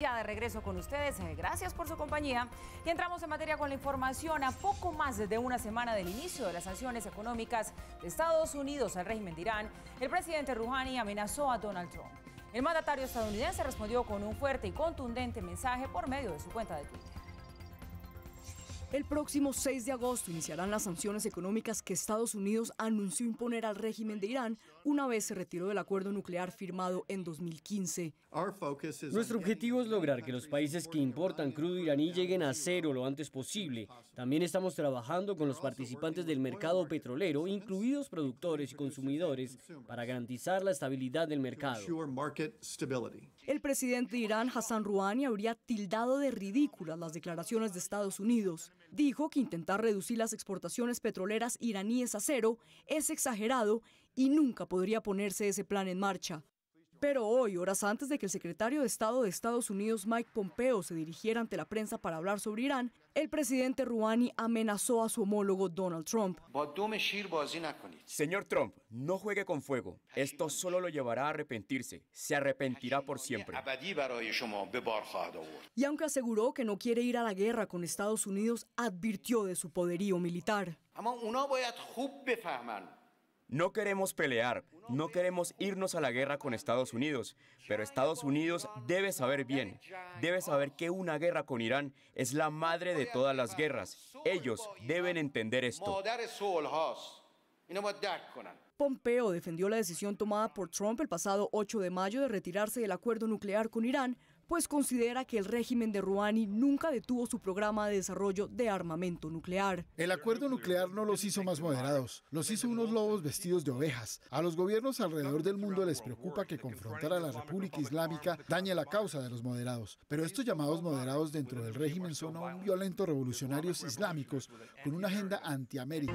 Ya de regreso con ustedes, eh, gracias por su compañía. Y entramos en materia con la información. A poco más de una semana del inicio de las sanciones económicas de Estados Unidos al régimen de Irán, el presidente Rouhani amenazó a Donald Trump. El mandatario estadounidense respondió con un fuerte y contundente mensaje por medio de su cuenta de Twitter. El próximo 6 de agosto iniciarán las sanciones económicas que Estados Unidos anunció imponer al régimen de Irán una vez se retiró del acuerdo nuclear firmado en 2015. Nuestro objetivo es lograr que los países que importan crudo iraní lleguen a cero lo antes posible. También estamos trabajando con los participantes del mercado petrolero, incluidos productores y consumidores, para garantizar la estabilidad del mercado. El presidente de Irán, Hassan Rouhani, habría tildado de ridículas las declaraciones de Estados Unidos. Dijo que intentar reducir las exportaciones petroleras iraníes a cero es exagerado y nunca podría ponerse ese plan en marcha. Pero hoy, horas antes de que el secretario de Estado de Estados Unidos Mike Pompeo se dirigiera ante la prensa para hablar sobre Irán, el presidente Rouhani amenazó a su homólogo Donald Trump. Señor Trump, no juegue con fuego. Esto solo lo llevará a arrepentirse. Se arrepentirá por siempre. Y aunque aseguró que no quiere ir a la guerra con Estados Unidos, advirtió de su poderío militar. No queremos pelear, no queremos irnos a la guerra con Estados Unidos, pero Estados Unidos debe saber bien, debe saber que una guerra con Irán es la madre de todas las guerras. Ellos deben entender esto. Pompeo defendió la decisión tomada por Trump el pasado 8 de mayo de retirarse del acuerdo nuclear con Irán pues considera que el régimen de Rouhani nunca detuvo su programa de desarrollo de armamento nuclear. El acuerdo nuclear no los hizo más moderados, los hizo unos lobos vestidos de ovejas. A los gobiernos alrededor del mundo les preocupa que confrontar a la República Islámica dañe la causa de los moderados, pero estos llamados moderados dentro del régimen son aún violentos revolucionarios islámicos con una agenda antiamérica.